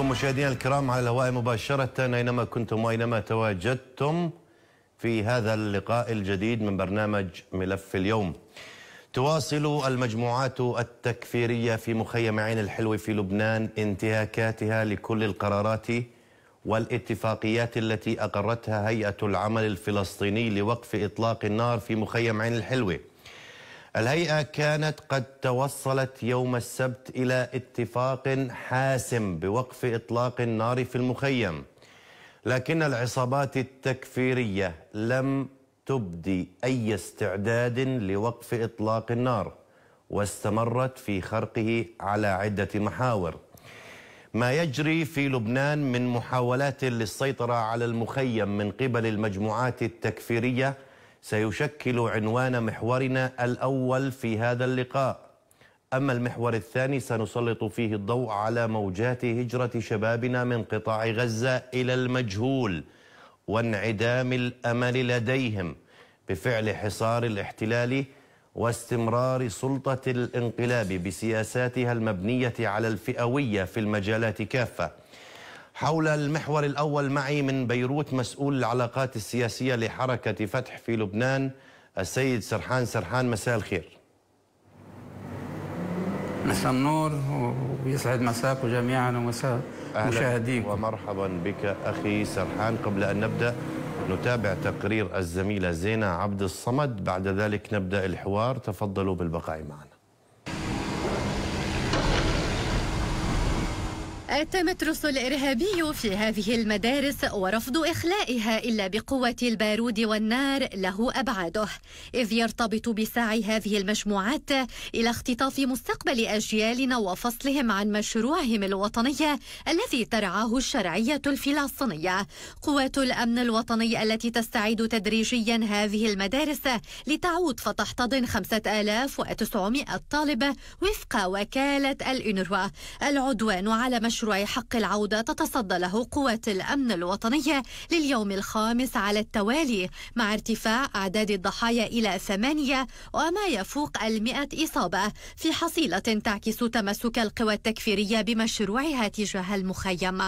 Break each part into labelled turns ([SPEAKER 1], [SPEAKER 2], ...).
[SPEAKER 1] بكم مشاهدينا الكرام على الهواء مباشرة أينما كنتم وأينما تواجدتم في هذا اللقاء الجديد من برنامج ملف اليوم تواصل المجموعات التكفيرية في مخيم عين الحلوة في لبنان انتهاكاتها لكل القرارات والاتفاقيات التي أقرتها هيئة العمل الفلسطيني لوقف إطلاق النار في مخيم عين الحلوة الهيئة كانت قد توصلت يوم السبت إلى اتفاق حاسم بوقف إطلاق النار في المخيم لكن العصابات التكفيرية لم تبدي أي استعداد لوقف إطلاق النار واستمرت في خرقه على عدة محاور ما يجري في لبنان من محاولات للسيطرة على المخيم من قبل المجموعات التكفيرية سيشكل عنوان محورنا الأول في هذا اللقاء أما المحور الثاني سنسلط فيه الضوء على موجات هجرة شبابنا من قطاع غزة إلى المجهول وانعدام الأمل لديهم بفعل حصار الاحتلال واستمرار سلطة الانقلاب بسياساتها المبنية على الفئوية في المجالات كافة حول المحور الأول معي من بيروت مسؤول العلاقات السياسية لحركة فتح في لبنان السيد سرحان سرحان مساء الخير
[SPEAKER 2] مساء النور
[SPEAKER 1] ويسعد مساك جميعا ومساء مشاهديك ومرحبا بك أخي سرحان قبل أن نبدأ نتابع تقرير الزميلة زينة عبد الصمد بعد ذلك نبدأ الحوار تفضلوا بالبقاء معنا
[SPEAKER 3] التمترس الإرهابي في هذه المدارس ورفض إخلائها إلا بقوة البارود والنار له أبعاده إذ يرتبط بسعي هذه المجموعات إلى اختطاف مستقبل أجيالنا وفصلهم عن مشروعهم الوطني الذي ترعاه الشرعية الفلسطينية قوات الأمن الوطني التي تستعيد تدريجيا هذه المدارس لتعود فتحتضن 5900 طالب وفق وكالة الانروا العدوان على مشروع مشروع حق العودة تتصدى له قوات الأمن الوطنية لليوم الخامس على التوالي مع ارتفاع أعداد الضحايا إلى ثمانية وما يفوق المئة إصابة في حصيلة تعكس تمسك القوى التكفيرية بمشروعها تجاه المخيم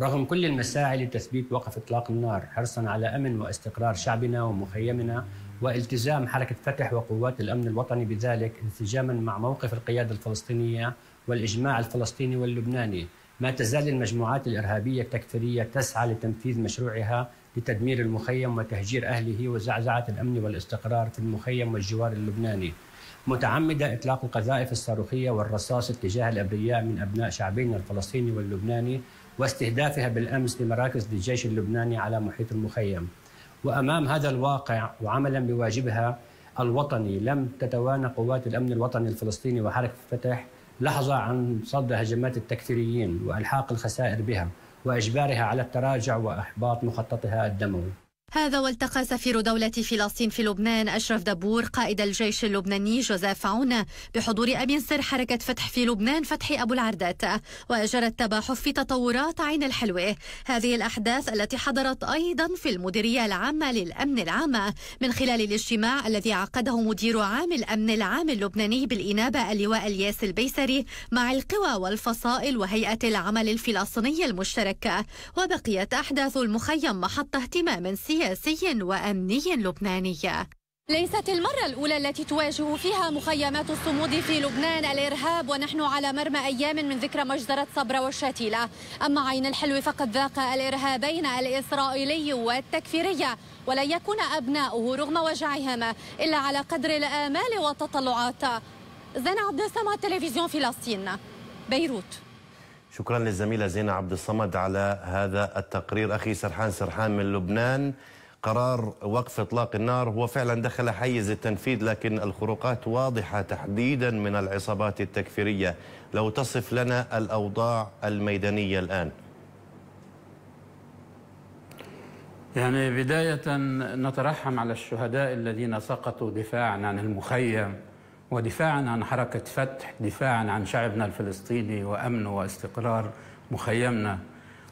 [SPEAKER 4] رغم كل المساعي لتثبيت وقف اطلاق النار حرصا على امن واستقرار شعبنا ومخيمنا والتزام حركه فتح وقوات الامن الوطني بذلك انسجاما مع موقف القياده الفلسطينيه والاجماع الفلسطيني واللبناني ما تزال المجموعات الإرهابية التكفيرية تسعى لتنفيذ مشروعها لتدمير المخيم وتهجير أهله وزعزعة الأمن والاستقرار في المخيم والجوار اللبناني متعمدة إطلاق القذائف الصاروخية والرصاص اتجاه الأبرياء من أبناء شعبين الفلسطيني واللبناني واستهدافها بالأمس لمراكز للجيش اللبناني على محيط المخيم وأمام هذا الواقع وعملا بواجبها الوطني لم تتوانى قوات الأمن الوطني الفلسطيني وحركة فتح لحظة عن صد هجمات التكفيريين وإلحاق الخسائر بها وإجبارها على التراجع وإحباط مخططها الدموي
[SPEAKER 3] هذا والتقى سفير دولة فلسطين في لبنان أشرف دبور قائد الجيش اللبناني جوزيف عون بحضور أمين سر حركة فتح في لبنان فتحي أبو العردات وأجرى التباحث في تطورات عين الحلوة هذه الأحداث التي حضرت أيضا في المديرية العامة للأمن العام من خلال الاجتماع الذي عقده مدير عام الأمن العام اللبناني بالإنابة اللواء الياس البيسري مع القوى والفصائل وهيئة العمل الفلسطينية المشتركة وبقيت أحداث المخيم محط اهتمام سي سياسي وأمني لبناني ليست المرة الأولى التي تواجه فيها مخيمات الصمود في لبنان الإرهاب ونحن على مرمى أيام من ذكرى مجزرة صبرا والشتيلة أما عين الحلو فقد ذاق الإرهابين الإسرائيلي والتكفيرية ولن يكون أبناؤه رغم وجعهما إلا على قدر الآمال والتطلعات زين عبد السماء تلفزيون فلسطين
[SPEAKER 4] بيروت
[SPEAKER 1] شكرا للزميلة زينة عبد الصمد على هذا التقرير أخي سرحان سرحان من لبنان قرار وقف اطلاق النار هو فعلا دخل حيز التنفيذ لكن الخروقات واضحه تحديدا من العصابات التكفيريه لو تصف لنا الاوضاع الميدانيه الان
[SPEAKER 2] يعني بدايه نترحم على الشهداء الذين سقطوا دفاعا عن المخيم ودفاعا عن حركة فتح دفاعا عن شعبنا الفلسطيني وأمنه واستقرار مخيمنا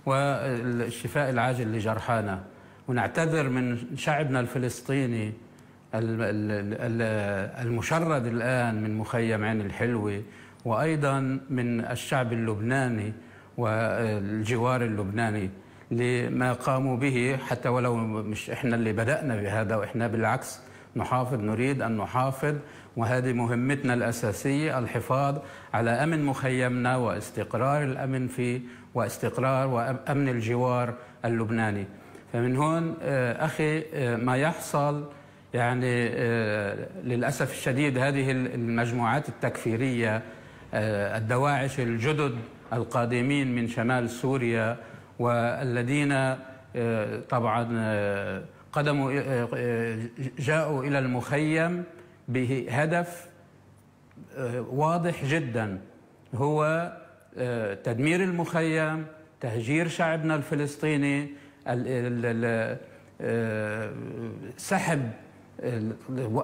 [SPEAKER 2] والشفاء العاجل لجرحانا ونعتذر من شعبنا الفلسطيني المشرد الآن من مخيم عين الحلوة وأيضا من الشعب اللبناني والجوار اللبناني لما قاموا به حتى ولو مش إحنا اللي بدأنا بهذا وإحنا بالعكس نحافظ نريد أن نحافظ وهذه مهمتنا الأساسية الحفاظ على أمن مخيمنا واستقرار الأمن في واستقرار وأمن الجوار اللبناني فمن هون آه، أخي آه، ما يحصل يعني آه، للأسف الشديد هذه المجموعات التكفيرية الدواعش الجدد القادمين من شمال سوريا والذين طبعا قدموا آه، آه، جاءوا إلى المخيم بهدف آه، واضح جدا هو تدمير المخيم تهجير شعبنا الفلسطيني سحب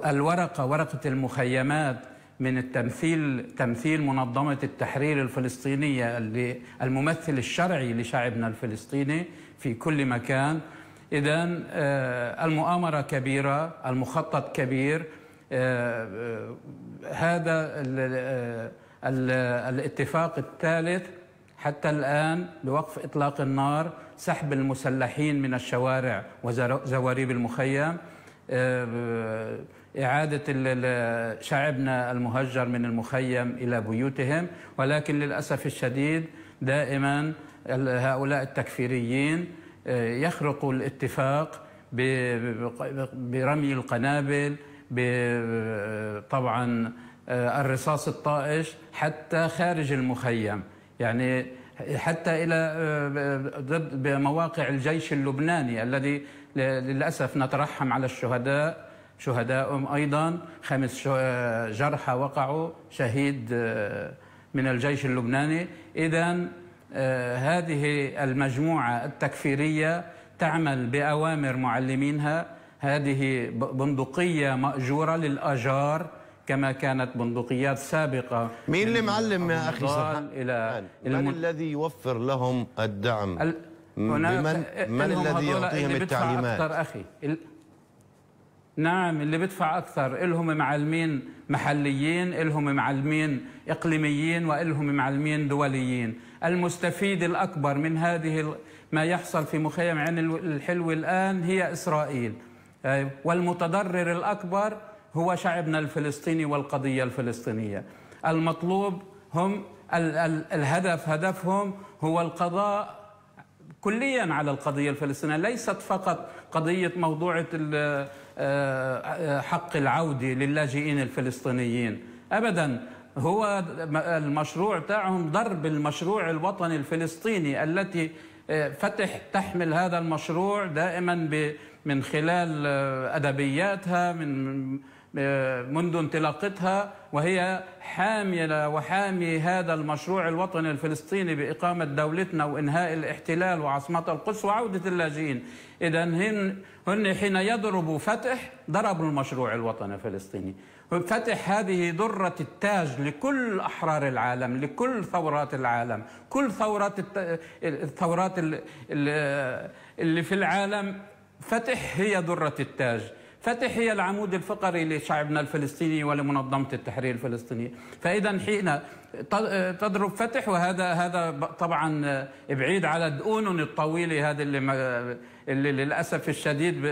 [SPEAKER 2] الورقة ورقة المخيمات من التمثيل تمثيل منظمة التحرير الفلسطينية الممثل الشرعي لشعبنا الفلسطيني في كل مكان إذا آه، المؤامرة كبيرة المخطط كبير آه، آه، هذا الاتفاق الثالث حتى الآن لوقف إطلاق النار سحب المسلحين من الشوارع وزواريب المخيم إعادة شعبنا المهجر من المخيم إلى بيوتهم ولكن للأسف الشديد دائما هؤلاء التكفيريين يخرقوا الاتفاق برمي القنابل طبعا آه، الرصاص الطائش حتى خارج المخيم يعني حتى الى آه، ضد مواقع الجيش اللبناني الذي للاسف نترحم على الشهداء شهدائهم ايضا خمس آه، جرحى وقعوا شهيد من الجيش اللبناني اذا آه، هذه المجموعة التكفيرية تعمل بأوامر معلمينها هذه بندقية مأجورة للأجار كما كانت بندقيات سابقة مين اللي معلم يا أخي صحيح؟ إلى
[SPEAKER 1] من الم... الذي يوفر لهم الدعم ال... من, من الذي يعطيهم التعليمات أكثر أخي
[SPEAKER 2] ال... نعم اللي بدفع أكثر إلهم معلمين محليين إلهم معلمين إقليميين وإلهم معلمين دوليين المستفيد الأكبر من هذه ما يحصل في مخيم عين الحلو الآن هي إسرائيل آه، والمتضرر الأكبر هو شعبنا الفلسطيني والقضية الفلسطينية المطلوب هم الهدف هدفهم هو القضاء كليا على القضية الفلسطينية ليست فقط قضية موضوع آه، آه، حق العودة للاجئين الفلسطينيين أبدا هو المشروع بتاعهم ضرب المشروع الوطني الفلسطيني التي آه، فتح تحمل هذا المشروع دائما من خلال آه، ادبياتها من آه، منذ انطلاقتها وهي حامله وحامي هذا المشروع الوطني الفلسطيني باقامه دولتنا وانهاء الاحتلال وعاصمه القدس وعوده اللاجئين، اذا هن هن حين يضربوا فتح ضربوا المشروع الوطني الفلسطيني، فتح هذه درة التاج لكل أحرار العالم لكل ثورات العالم كل ثورات الثورات اللي في العالم فتح هي درة التاج فتح هي العمود الفقري لشعبنا الفلسطيني ولمنظمة التحرير الفلسطينية فإذا حين تضرب فتح وهذا هذا طبعا بعيد على الدؤون الطويلة هذه اللي, اللي للأسف الشديد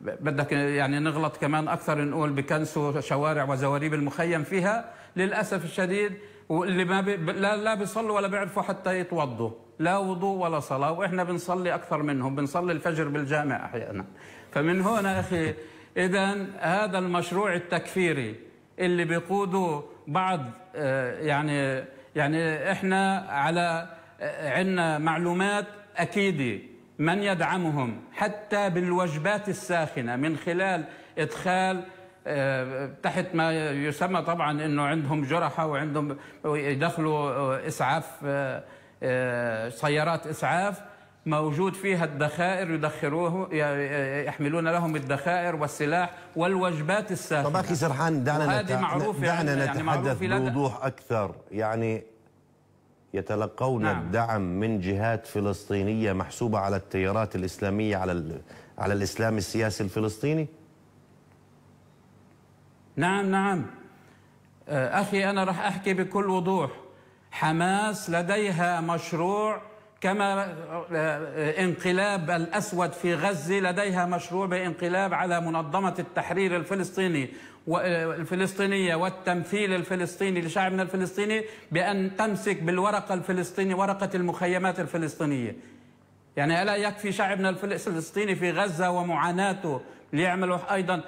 [SPEAKER 2] بدك يعني نغلط كمان اكثر نقول بكنسوا شوارع وزواريب المخيم فيها للاسف الشديد واللي ما بي لا لا بيصلوا ولا بيعرفوا حتى يتوضوا لا وضوء ولا صلاه واحنا بنصلي اكثر منهم بنصلي الفجر بالجامع احيانا فمن هون اخي اذا هذا المشروع التكفيري اللي بيقوده بعض آه، يعني يعني احنا على آه، عندنا معلومات اكيده من يدعمهم حتى بالوجبات الساخنه من خلال ادخال آه، تحت ما يسمى طبعا انه عندهم جرحى وعندهم يدخلوا آه، اسعاف آه، سيارات اسعاف موجود فيها الذخائر يدخروه يحملون لهم الذخائر والسلاح والوجبات الساخنه طب اخي سرحان دعنا نت... دعنا يعني، يعني نتحدث يعني
[SPEAKER 1] بوضوح اكثر يعني يتلقون نعم. الدعم من جهات فلسطينية محسوبة على التيارات الإسلامية على على الإسلام السياسي الفلسطيني؟
[SPEAKER 2] نعم نعم آه، أخي أنا رح أحكي بكل وضوح حماس لديها مشروع كما آه، آه، انقلاب الأسود في غزة لديها مشروع بانقلاب على منظمة التحرير الفلسطيني آه، الفلسطينية والتمثيل الفلسطيني لشعبنا الفلسطيني بأن تمسك بالورقة الفلسطينية ورقة المخيمات الفلسطينية يعني ألا يكفي شعبنا الفلسطيني في غزة ومعاناته ليعملوا أيضا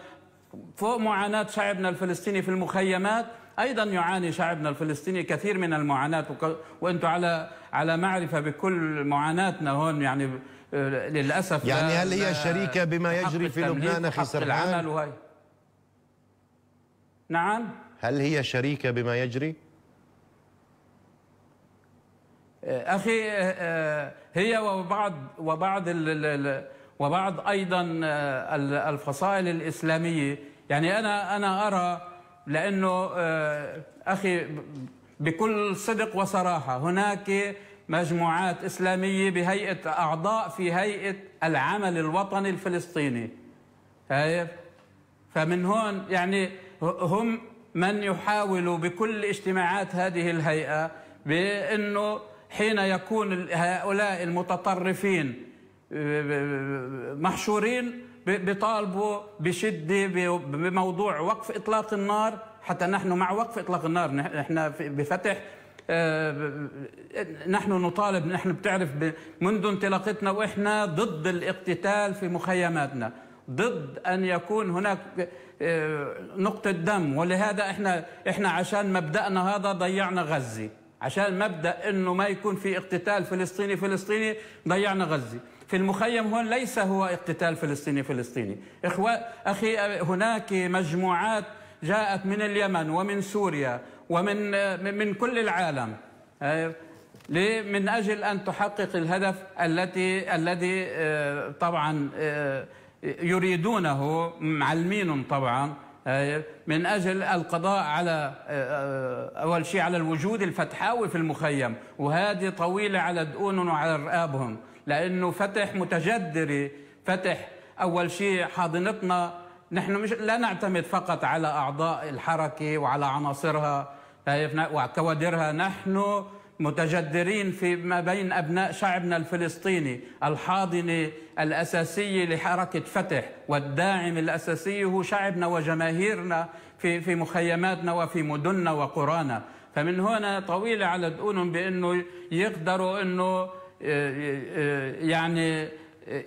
[SPEAKER 2] فوق معاناة شعبنا الفلسطيني في المخيمات أيضا يعاني شعبنا الفلسطيني كثير من المعاناة وأنتم على على معرفة بكل معاناتنا هون يعني آه، للأسف يعني هل هي شريكة بما يجري في لبنان اخي سرحان؟ نعم
[SPEAKER 1] هل هي شريكة بما يجري؟
[SPEAKER 2] آه، أخي آه، هي وبعض وبعض وبعض أيضا الفصائل الإسلامية يعني أنا أنا أرى لانه آه، اخي بكل صدق وصراحه هناك مجموعات اسلاميه بهيئه اعضاء في هيئه العمل الوطني الفلسطيني شايف فمن هون يعني هم من يحاولوا بكل اجتماعات هذه الهيئه بانه حين يكون هؤلاء المتطرفين آه، محشورين بيطالبوا بشده بموضوع وقف اطلاق النار حتى نحن مع وقف اطلاق النار نحن بفتح آه، نحن نطالب نحن بتعرف منذ انطلاقتنا واحنا ضد الاقتتال في مخيماتنا ضد ان يكون هناك آه، نقطه دم ولهذا احنا احنا عشان مبدانا هذا ضيعنا غزه عشان مبدا انه ما يكون في اقتتال فلسطيني فلسطيني ضيعنا غزه في المخيم هون ليس هو اقتتال فلسطيني فلسطيني إخوة أخي هناك مجموعات جاءت من اليمن ومن سوريا ومن من كل العالم آه، من أجل أن تحقق الهدف التي الذي آه، طبعا آه، يريدونه معلمين طبعا من أجل القضاء على أول شيء على الوجود الفتحاوي في المخيم وهذه طويلة على دقونهم وعلى رقابهم لأنه فتح متجذرة فتح أول شيء حاضنتنا نحن مش لا نعتمد فقط على أعضاء الحركة وعلى عناصرها وكوادرها نحن متجذرين في ما بين أبناء شعبنا الفلسطيني الحاضنة الأساسية لحركة فتح والداعم الأساسي هو شعبنا وجماهيرنا في, في مخيماتنا وفي مدننا وقرانا فمن هنا طويلة على دؤون بأنه يقدروا أنه يعني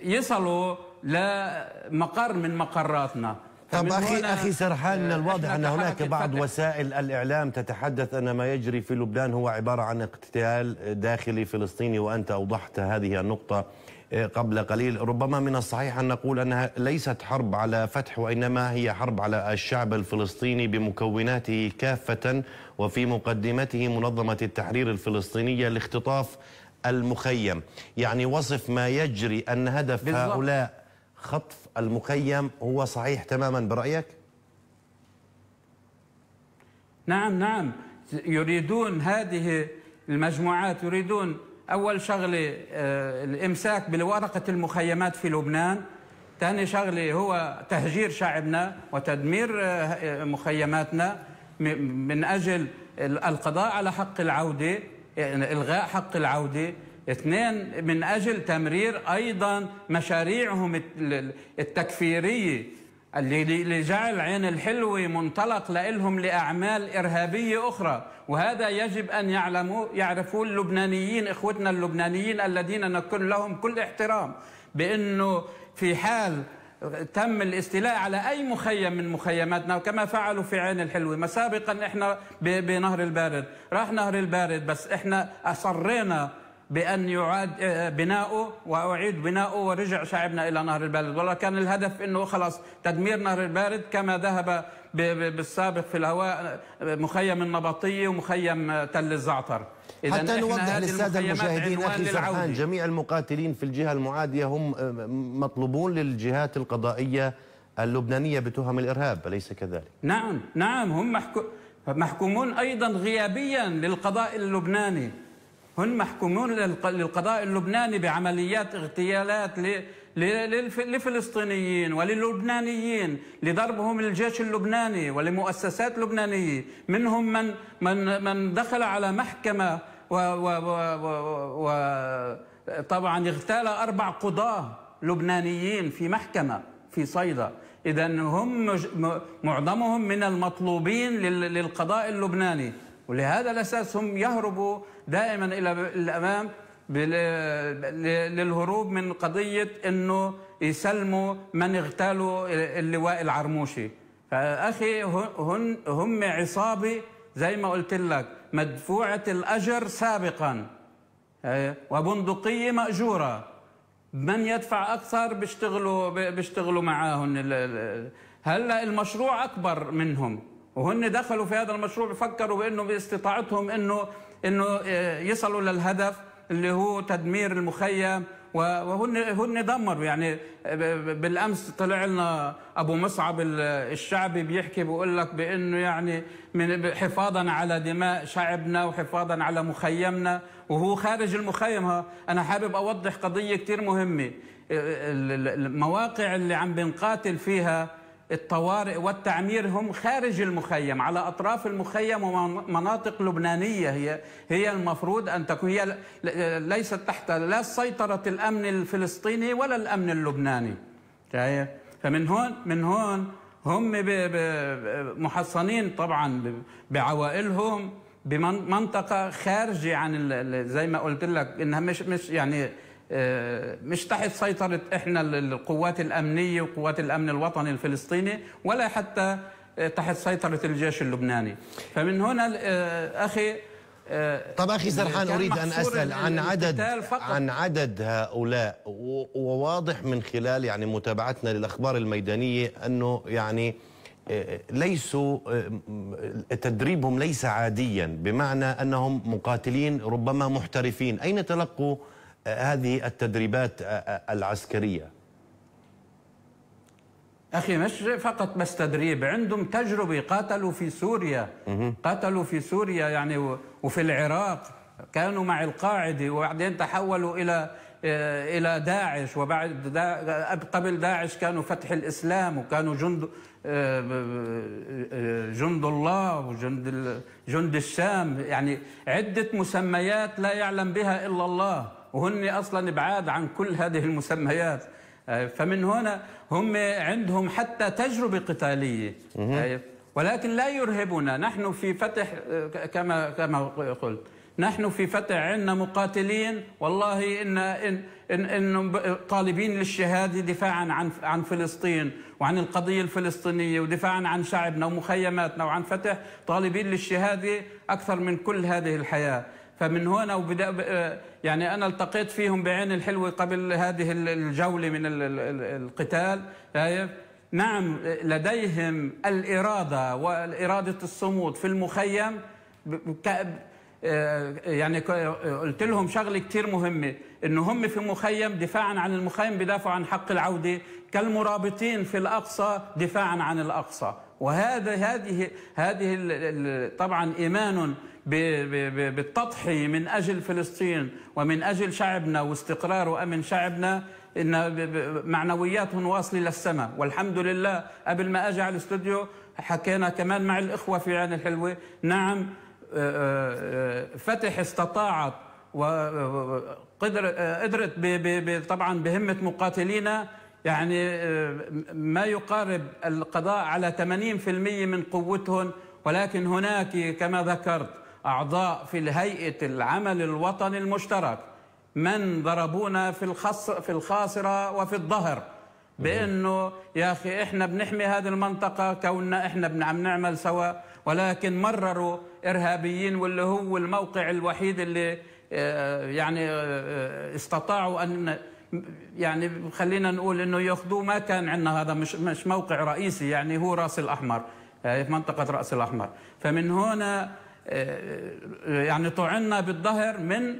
[SPEAKER 2] يصلوا لمقر من مقراتنا
[SPEAKER 1] طب اخي اخي سرحان من الواضح ان هناك بعض وسائل الاعلام تتحدث ان ما يجري في لبنان هو عباره عن اقتتال داخلي فلسطيني وانت اوضحت هذه النقطه آه، قبل قليل ربما من الصحيح أن نقول أنها ليست حرب على فتح وإنما هي حرب على الشعب الفلسطيني بمكوناته كافة وفي مقدمته منظمة التحرير الفلسطينية لاختطاف المخيم يعني وصف ما يجري أن هدف بالزبط. هؤلاء خطف المخيم هو صحيح تماما برأيك؟
[SPEAKER 2] نعم نعم يريدون هذه المجموعات يريدون أول شغلة آه، الإمساك بالورقة المخيمات في لبنان ثاني شغلة هو تهجير شعبنا وتدمير آه، مخيماتنا من أجل القضاء على حق العودة يعني الغاء حق العوده اثنين من اجل تمرير ايضا مشاريعهم التكفيريه اللي لجعل عين الحلوة منطلق لهم لأعمال إرهابية أخرى وهذا يجب أن يعلموا يعرفوا اللبنانيين إخوتنا اللبنانيين الذين نكن لهم كل احترام بأنه في حال تم الاستيلاء على أي مخيم من مخيماتنا كما فعلوا في عين الحلوة ما سابقا إحنا بنهر البارد راح نهر البارد بس إحنا أصرينا بأن يعاد آه، آه، بناؤه وأعيد بناؤه ورجع شعبنا إلى نهر البارد والله كان الهدف أنه خلاص تدمير نهر البارد كما ذهب بالسابق في الهواء آه، مخيم النبطية ومخيم تل الزعتر حتى نوضح للساده المشاهدين اخي سرحان
[SPEAKER 1] جميع المقاتلين في الجهه المعاديه هم آه، مطلوبون للجهات القضائيه اللبنانيه بتهم الارهاب اليس كذلك؟
[SPEAKER 2] نعم نعم هم محكومون ايضا غيابيا للقضاء اللبناني هم محكومون للقضاء اللبناني بعمليات اغتيالات للفلسطينيين وللبنانيين لضربهم الجيش اللبناني ولمؤسسات لبنانيه منهم من من من دخل على محكمه و و و و و طبعا اغتال أربع قضاة لبنانيين في محكمة في صيدا إذا هم معظمهم من المطلوبين للقضاء اللبناني ولهذا الأساس هم يهربوا دائما إلى الأمام للهروب من قضية أنه يسلموا من اغتالوا اللواء العرموشي فأخي هم هم عصابة زي ما قلت لك مدفوعة الأجر سابقا آه، وبندقية مأجورة من يدفع أكثر بيشتغلوا بيشتغلوا معاهم هلا المشروع أكبر منهم وهن دخلوا في هذا المشروع بفكروا بأنه باستطاعتهم أنه أنه آه، يصلوا للهدف اللي هو تدمير المخيم وهن هن دمروا يعني بالامس طلع لنا ابو مصعب الشعبي بيحكي بيقول لك بانه يعني من حفاظا على دماء شعبنا وحفاظا على مخيمنا وهو خارج المخيم ها انا حابب اوضح قضيه كثير مهمه المواقع اللي عم بنقاتل فيها الطوارئ والتعمير هم خارج المخيم على أطراف المخيم ومناطق لبنانية هي هي المفروض أن تكون هي ليست تحت لا سيطرة الأمن الفلسطيني ولا الأمن اللبناني فمن هون من هون هم محصنين طبعا بعوائلهم بمنطقة خارجة عن زي ما قلت لك إنها مش مش يعني آه، مش تحت سيطرة إحنا القوات الأمنية وقوات الأمن الوطني الفلسطيني ولا حتى آه، تحت سيطرة الجيش اللبناني فمن هنا آه، أخي
[SPEAKER 1] طب اخي سرحان اريد ان اسال عن عدد عن عدد هؤلاء وواضح من خلال يعني متابعتنا للاخبار الميدانيه انه يعني ليسوا تدريبهم ليس عاديا بمعنى انهم مقاتلين ربما محترفين اين تلقوا هذه التدريبات العسكرية
[SPEAKER 2] أخي مش فقط بس تدريب عندهم تجربة قاتلوا في سوريا قاتلوا في سوريا يعني وفي العراق كانوا مع القاعدة وبعدين تحولوا إلى آه، إلى داعش وبعد دا قبل داعش كانوا فتح الإسلام وكانوا جند آه، آه، جند الله وجند جند الشام يعني عدة مسميات لا يعلم بها إلا الله وهن أصلا بعاد عن كل هذه المسميات آه، فمن هنا هم عندهم حتى تجربة قتالية آه، ولكن لا يرهبنا نحن في فتح آه، كما كما قلت نحن في فتح عندنا مقاتلين والله إن, إن, إن, إن طالبين للشهادة دفاعا عن عن فلسطين وعن القضية الفلسطينية ودفاعا عن شعبنا ومخيماتنا وعن فتح طالبين للشهادة أكثر من كل هذه الحياة فمن هنا وبدأ آه، يعني أنا التقيت فيهم بعين الحلوة قبل هذه الجولة من القتال نعم لديهم الإرادة وإرادة الصمود في المخيم آه، يعني قلت لهم شغله كثير مهمه انه هم في مخيم دفاعا عن المخيم بدافعوا عن حق العوده كالمرابطين في الاقصى دفاعا عن الاقصى وهذا هذه هذه طبعا ايمان بالتضحي من أجل فلسطين ومن أجل شعبنا واستقرار وأمن شعبنا إن معنوياتهم واصلة للسماء والحمد لله قبل ما أجي على الاستوديو حكينا كمان مع الإخوة في عين الحلوة نعم آه، آه، آه، فتح استطاعت وقدر قدرت طبعا بهمة مقاتلينا يعني ما يقارب القضاء على 80% من قوتهم ولكن هناك كما ذكرت أعضاء في الهيئة العمل الوطني المشترك من ضربونا في الخص في الخاصرة وفي الظهر بأنه يا أخي إحنا بنحمي هذه المنطقة كوننا إحنا عم نعمل سوا ولكن مرروا إرهابيين واللي هو الموقع الوحيد اللي آه، يعني آه، آه، استطاعوا أن يعني خلينا نقول انه ياخذوه ما كان عندنا هذا مش مش موقع رئيسي يعني هو راس الاحمر في منطقه راس الاحمر فمن هنا آه، آه، يعني طعنا بالظهر من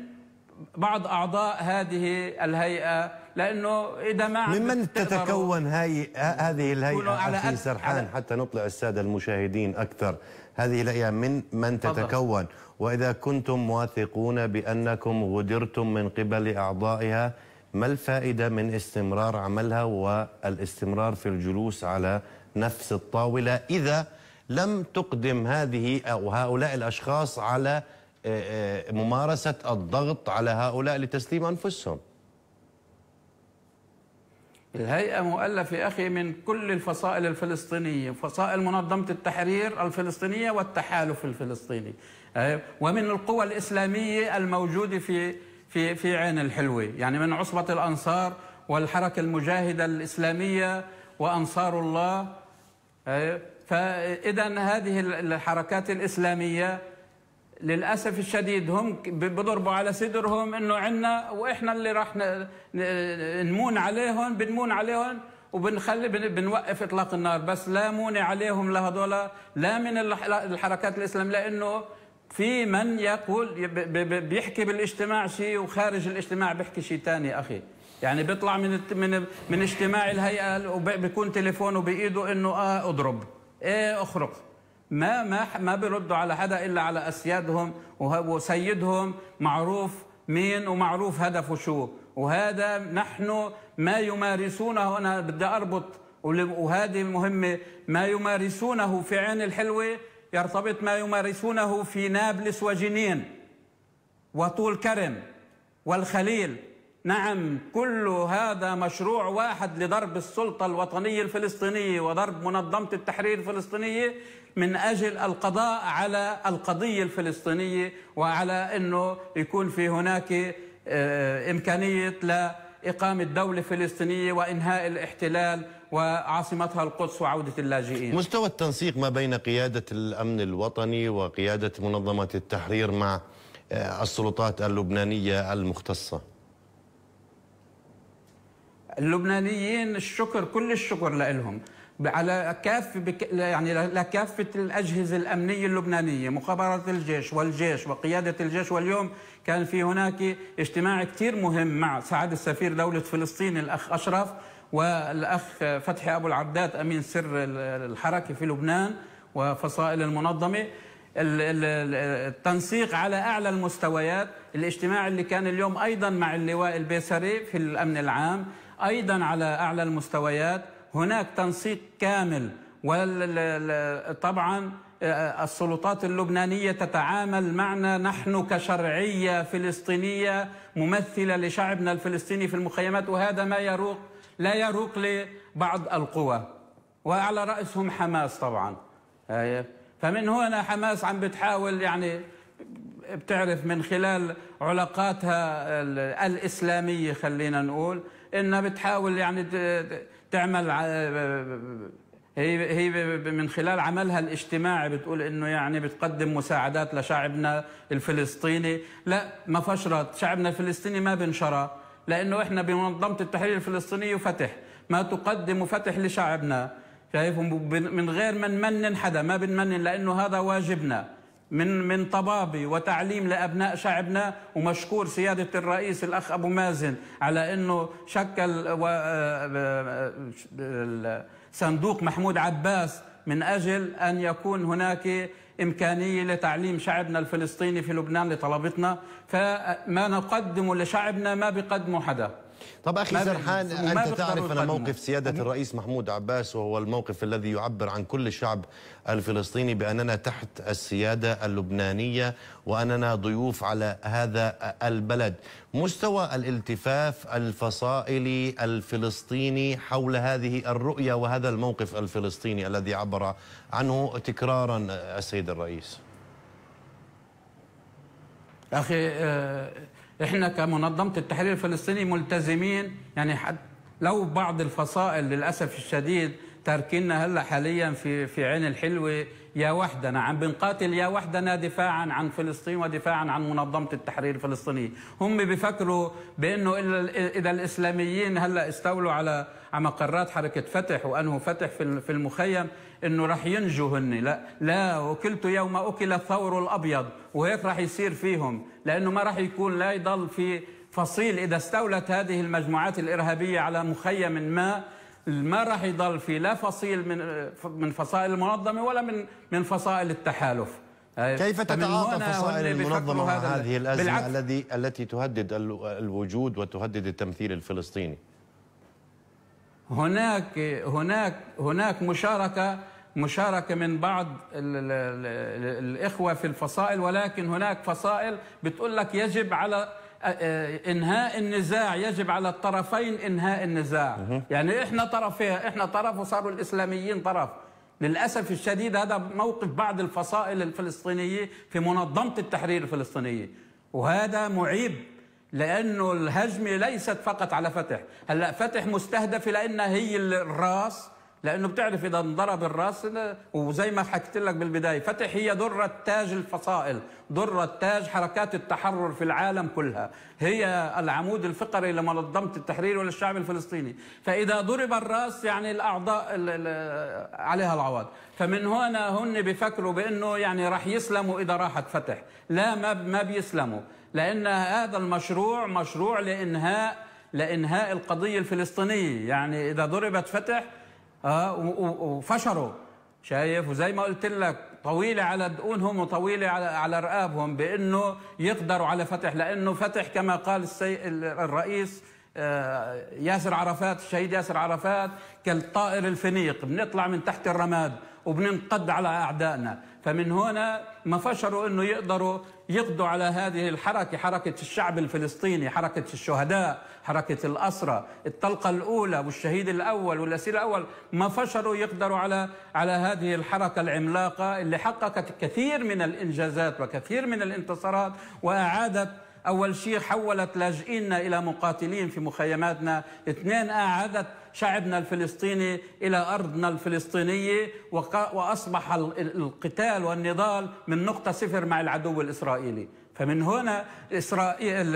[SPEAKER 2] بعض أعضاء هذه الهيئة لأنه إذا ما ممن تتكون
[SPEAKER 1] هاي هذه الهيئة على سرحان على حتى نطلع السادة المشاهدين أكثر هذه الهيئة من من تتكون وإذا كنتم واثقون بأنكم غدرتم من قبل أعضائها ما الفائدة من استمرار عملها والاستمرار في الجلوس على نفس الطاولة إذا لم تقدم هذه أو هؤلاء الأشخاص على آه، آه، ممارسة الضغط على هؤلاء لتسليم أنفسهم الهيئة
[SPEAKER 2] مؤلفة أخي من كل الفصائل الفلسطينية فصائل منظمة التحرير الفلسطينية والتحالف الفلسطيني آه، ومن القوى الإسلامية الموجودة في في في عين الحلوة يعني من عصبة الأنصار والحركة المجاهدة الإسلامية وأنصار الله فإذا هذه الحركات الإسلامية للأسف الشديد هم بضربوا على صدرهم إنه عنا وإحنا اللي راح نمون عليهم بنمون عليهم وبنخلي بنوقف اطلاق النار بس لا مونع عليهم لهذولا لا من الحركات الاسلاميه لانه في من يقول بيحكي بالاجتماع شيء وخارج الاجتماع بيحكي شيء ثاني اخي يعني بيطلع من من من اجتماع الهيئه وبيكون تليفونه بايده انه اه اضرب ايه اخرق ما ما ما بيردوا على حدا الا على اسيادهم وسيدهم معروف مين ومعروف هدفه شو وهذا نحن ما يمارسونه انا بدي اربط وهذه مهمه ما يمارسونه في عين الحلوه يرتبط ما يمارسونه في نابلس وجنين وطول كرم والخليل نعم كل هذا مشروع واحد لضرب السلطة الوطنية الفلسطينية وضرب منظمة التحرير الفلسطينية من أجل القضاء على القضية الفلسطينية وعلى أنه يكون في هناك آه، إمكانية لإقامة دولة فلسطينية وإنهاء الاحتلال وعاصمتها القدس وعودة اللاجئين
[SPEAKER 1] مستوى التنسيق ما بين قيادة الأمن الوطني وقيادة منظمة التحرير مع آه، السلطات اللبنانية المختصة
[SPEAKER 2] اللبنانيين الشكر كل الشكر لهم على يعني كافة يعني لكافة الأجهزة الأمنية اللبنانية مخابرات الجيش والجيش وقيادة الجيش واليوم كان في هناك اجتماع كثير مهم مع سعادة السفير دولة فلسطين الأخ أشرف والأخ فتحي أبو العبدات أمين سر الحركة في لبنان وفصائل المنظمة التنسيق على أعلى المستويات الاجتماع اللي كان اليوم أيضا مع اللواء البيسري في الأمن العام أيضا على أعلى المستويات هناك تنسيق كامل وطبعا آه، السلطات اللبنانية تتعامل معنا نحن كشرعية فلسطينية ممثلة لشعبنا الفلسطيني في المخيمات وهذا ما يروق لا يروق لبعض القوى وعلى رأسهم حماس طبعا آه، فمن هنا حماس عم بتحاول يعني بتعرف من خلال علاقاتها الإسلامية خلينا نقول انها بتحاول يعني تعمل هي هي من خلال عملها الاجتماعي بتقول انه يعني بتقدم مساعدات لشعبنا الفلسطيني لا ما فشرت شعبنا الفلسطيني ما بنشرى لانه احنا بمنظمه التحرير الفلسطينيه وفتح ما تقدم فتح لشعبنا شايف من غير ما من نمنن حدا ما بنمنن لانه هذا واجبنا من من طبابي وتعليم لابناء شعبنا ومشكور سياده الرئيس الاخ ابو مازن على انه شكل صندوق محمود عباس من اجل ان يكون هناك امكانيه لتعليم شعبنا الفلسطيني في لبنان لطلبتنا فما نقدمه لشعبنا ما بيقدمه حدا طب أخي سرحان أنت تعرف أن موقف
[SPEAKER 1] سيادة الرئيس محمود عباس وهو الموقف الذي يعبر عن كل الشعب الفلسطيني بأننا تحت السيادة اللبنانية وأننا ضيوف على هذا البلد مستوى الالتفاف الفصائلي الفلسطيني حول هذه الرؤية وهذا الموقف الفلسطيني الذي عبر عنه تكرارا السيد الرئيس أخي آه،
[SPEAKER 2] احنا كمنظمه التحرير الفلسطيني ملتزمين يعني حد لو بعض الفصائل للاسف الشديد تاركيننا هلا حاليا في في عين الحلوه يا وحدنا عم بنقاتل يا وحدنا دفاعا عن فلسطين ودفاعا عن منظمة التحرير الفلسطينية هم بيفكروا بأنه إذا الإسلاميين هلأ استولوا على على مقرات حركة فتح وأنه فتح في المخيم أنه رح ينجوا هن لا لا وكلت يوم أكل الثور الأبيض وهيك رح يصير فيهم لأنه ما رح يكون لا يضل في فصيل إذا استولت هذه المجموعات الإرهابية على مخيم ما ما راح يضل في لا فصيل من من فصائل المنظمه ولا من من فصائل التحالف
[SPEAKER 1] كيف تتعاطى فصائل المنظمه مع هذه الازمه الذي التي تهدد الوجود وتهدد التمثيل الفلسطيني
[SPEAKER 2] هناك هناك هناك مشاركه مشاركة من بعض الـ الـ الـ الإخوة في الفصائل ولكن هناك فصائل بتقول لك يجب على آه، انهاء النزاع يجب على الطرفين انهاء النزاع يعني احنا طرفين احنا طرف وصاروا الاسلاميين طرف للاسف الشديد هذا موقف بعض الفصائل الفلسطينيه في منظمه التحرير الفلسطينيه وهذا معيب لانه الهجمه ليست فقط على فتح هلا فتح مستهدفه لانها هي الراس لانه بتعرف اذا انضرب الراس وزي ما حكيت لك بالبدايه فتح هي دره تاج الفصائل دره تاج حركات التحرر في العالم كلها هي العمود الفقري لمنظمه التحرير وللشعب الفلسطيني فاذا ضرب الراس يعني الاعضاء عليها العوض فمن هنا هن بفكروا بانه يعني راح يسلموا اذا راحت فتح لا ما ما بيسلموا لان هذا المشروع مشروع لانهاء لانهاء القضيه الفلسطينيه يعني اذا ضربت فتح اه وفشروا شايف وزي ما قلت لك طويلة على دقونهم وطويلة على, على رقابهم بأنه يقدروا على فتح لأنه فتح كما قال السي... الرئيس آه، ياسر عرفات الشهيد ياسر عرفات كالطائر الفنيق بنطلع من تحت الرماد وبننقض على أعدائنا فمن هنا ما فشروا أنه يقدروا يقضوا على هذه الحركة حركة الشعب الفلسطيني حركة الشهداء حركة الأسرة الطلقة الأولى والشهيد الأول والأسير الأول ما فشلوا يقدروا على على هذه الحركة العملاقة اللي حققت كثير من الإنجازات وكثير من الانتصارات وأعادت أول شيء حولت لاجئينا إلى مقاتلين في مخيماتنا اثنين أعادت شعبنا الفلسطيني إلى أرضنا الفلسطينية وأصبح القتال والنضال من نقطة صفر مع العدو الإسرائيلي فمن هنا إسرائيل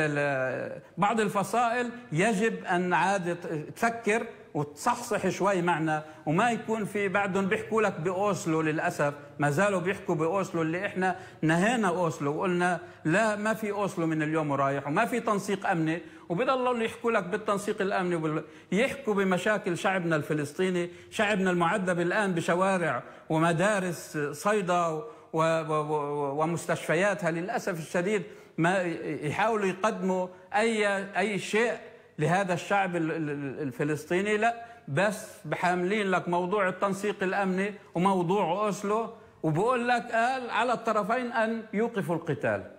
[SPEAKER 2] بعض الفصائل يجب أن عاد تفكر وتصحصح شوي معنا وما يكون في بعدهم بيحكوا لك باوسلو للاسف ما زالوا بيحكوا باوسلو اللي احنا نهينا اوسلو وقلنا لا ما في اوسلو من اليوم ورايح وما في تنسيق امني وبضلوا يحكوا لك بالتنسيق الامني يحكوا بمشاكل شعبنا الفلسطيني شعبنا المعذب الان بشوارع ومدارس صيدا ومستشفياتها للاسف الشديد ما يحاولوا يقدموا اي اي شيء لهذا الشعب الفلسطيني لا بس بحاملين لك موضوع التنسيق الامني وموضوع اوسلو وبقول لك قال آه، على الطرفين ان
[SPEAKER 1] يوقفوا القتال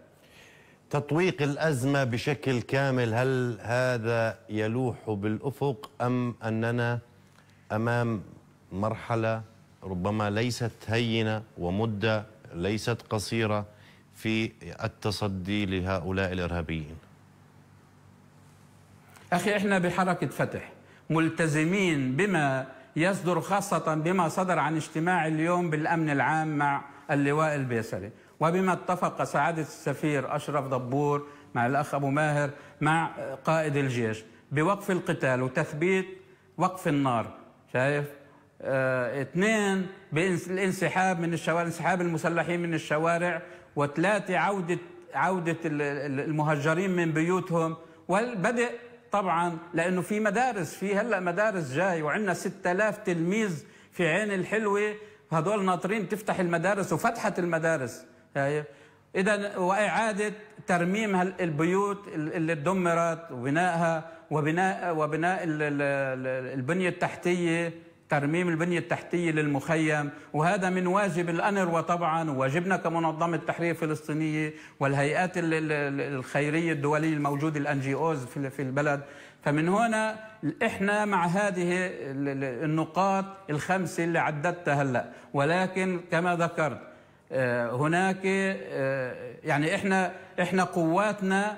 [SPEAKER 1] تطويق الازمه بشكل كامل هل هذا يلوح بالافق ام اننا امام مرحله ربما ليست هينه ومده ليست قصيرة في التصدي لهؤلاء الإرهابيين
[SPEAKER 2] أخي إحنا بحركة فتح ملتزمين بما يصدر خاصة بما صدر عن اجتماع اليوم بالأمن العام مع اللواء البيسري وبما اتفق سعادة السفير أشرف دبور مع الأخ أبو ماهر مع قائد الجيش بوقف القتال وتثبيت وقف النار شايف آه، اثنين الانسحاب من الشوارع انسحاب المسلحين من الشوارع وثلاثة عودة عودة المهجرين من بيوتهم والبدء طبعا لأنه في مدارس في هلأ مدارس جاي وعندنا 6000 تلميذ في عين الحلوة هذول ناطرين تفتح المدارس وفتحت المدارس هاي إذا وإعادة ترميم البيوت اللي تدمرت وبنائها وبناء وبناء البنية التحتية ترميم البنية التحتية للمخيم وهذا من واجب الأنر وطبعا واجبنا كمنظمة تحرير فلسطينية والهيئات الخيرية الدولية الموجودة الان جي اوز في البلد فمن هنا احنا مع هذه النقاط الخمسة اللي عددتها هلا ولكن كما ذكرت آه، هناك آه، يعني احنا احنا قواتنا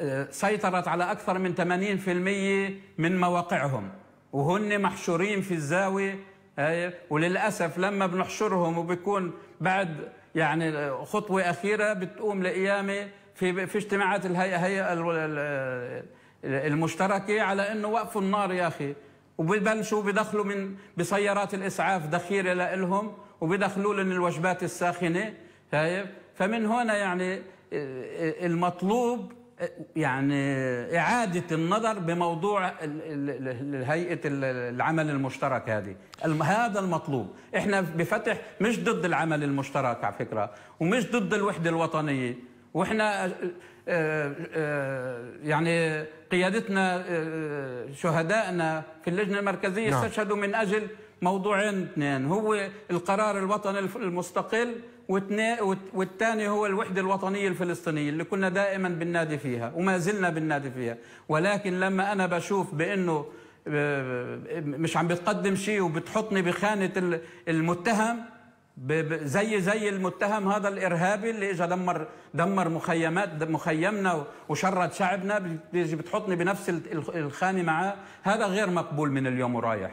[SPEAKER 2] آه، سيطرت على اكثر من 80% من مواقعهم وهن محشورين في الزاوية هاي آه، وللأسف لما بنحشرهم وبكون بعد يعني خطوة أخيرة بتقوم لقيامة في في اجتماعات الهيئة المشتركة على إنه وقفوا النار يا أخي وببلشوا بدخلوا من بسيارات الإسعاف ذخيرة لهم وبدخلوا لهم الوجبات الساخنة هاي فمن هنا يعني آه، آه، المطلوب يعني إعادة النظر بموضوع هيئة العمل المشترك هذه هذا المطلوب إحنا بفتح مش ضد العمل المشترك على فكرة ومش ضد الوحدة الوطنية وإحنا آه، آه، آه، يعني قيادتنا شهدائنا في اللجنة المركزية نعم. استشهدوا من أجل موضوعين اثنين هو القرار الوطني المستقل والثاني هو الوحدة الوطنية الفلسطينية اللي كنا دائما بالنادي فيها وما زلنا بالنادي فيها ولكن لما أنا بشوف بأنه آه، مش عم بتقدم شيء وبتحطني بخانة المتهم زي زي المتهم هذا الارهابي اللي اجى دمر دمر مخيمات مخيمنا وشرد شعبنا بتيجي بتحطني بنفس الخانه معاه هذا غير مقبول من اليوم ورايح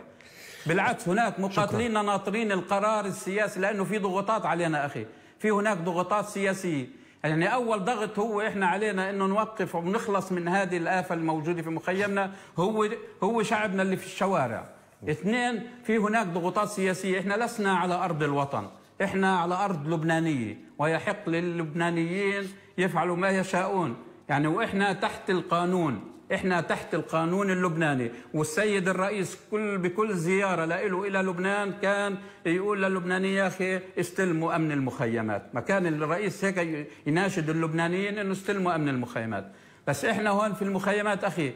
[SPEAKER 2] بالعكس هناك مقاتلين ناطرين القرار السياسي لانه في ضغوطات علينا اخي في هناك ضغوطات سياسيه يعني اول ضغط هو احنا علينا انه نوقف ونخلص من هذه الافه الموجوده في مخيمنا هو هو شعبنا اللي في الشوارع اثنين في هناك ضغوطات سياسيه احنا لسنا على ارض الوطن احنا على ارض لبنانيه ويحق للبنانيين يفعلوا ما يشاؤون يعني واحنا تحت القانون احنا تحت القانون اللبناني والسيد الرئيس كل بكل زياره له الى لبنان كان يقول للبنانيين يا اخي استلموا امن المخيمات ما كان الرئيس هيك يناشد اللبنانيين انه استلموا امن المخيمات بس احنا هون في المخيمات اخي